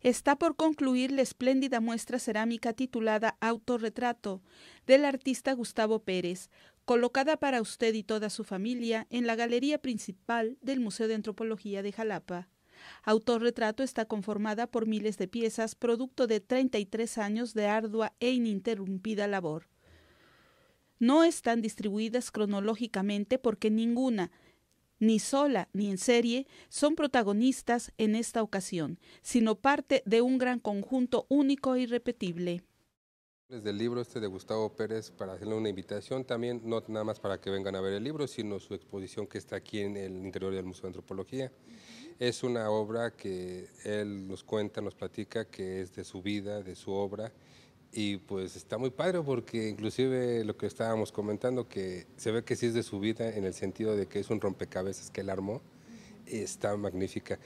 Está por concluir la espléndida muestra cerámica titulada Autorretrato del artista Gustavo Pérez, colocada para usted y toda su familia en la galería principal del Museo de Antropología de Jalapa. Autorretrato está conformada por miles de piezas, producto de 33 años de ardua e ininterrumpida labor no están distribuidas cronológicamente porque ninguna, ni sola ni en serie, son protagonistas en esta ocasión, sino parte de un gran conjunto único e irrepetible. Desde el libro este de Gustavo Pérez, para hacerle una invitación también, no nada más para que vengan a ver el libro, sino su exposición que está aquí en el interior del Museo de Antropología. Es una obra que él nos cuenta, nos platica, que es de su vida, de su obra, y pues está muy padre porque inclusive lo que estábamos comentando, que se ve que sí es de su vida en el sentido de que es un rompecabezas que él armó, está magnífica.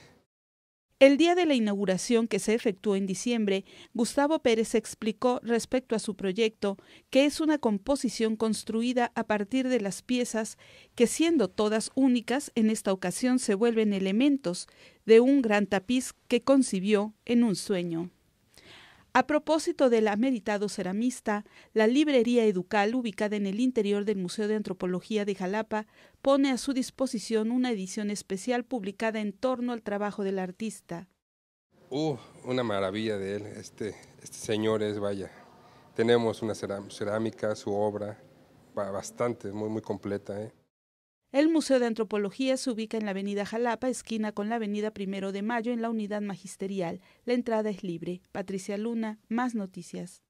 El día de la inauguración que se efectuó en diciembre, Gustavo Pérez explicó respecto a su proyecto que es una composición construida a partir de las piezas que siendo todas únicas en esta ocasión se vuelven elementos de un gran tapiz que concibió en un sueño. A propósito del ameritado ceramista, la librería Educal, ubicada en el interior del Museo de Antropología de Jalapa, pone a su disposición una edición especial publicada en torno al trabajo del artista. Uh, una maravilla de él, este, este señor es, vaya, tenemos una cerámica, su obra, bastante, muy, muy completa. ¿eh? El Museo de Antropología se ubica en la avenida Jalapa, esquina con la avenida Primero de Mayo, en la unidad magisterial. La entrada es libre. Patricia Luna, más noticias.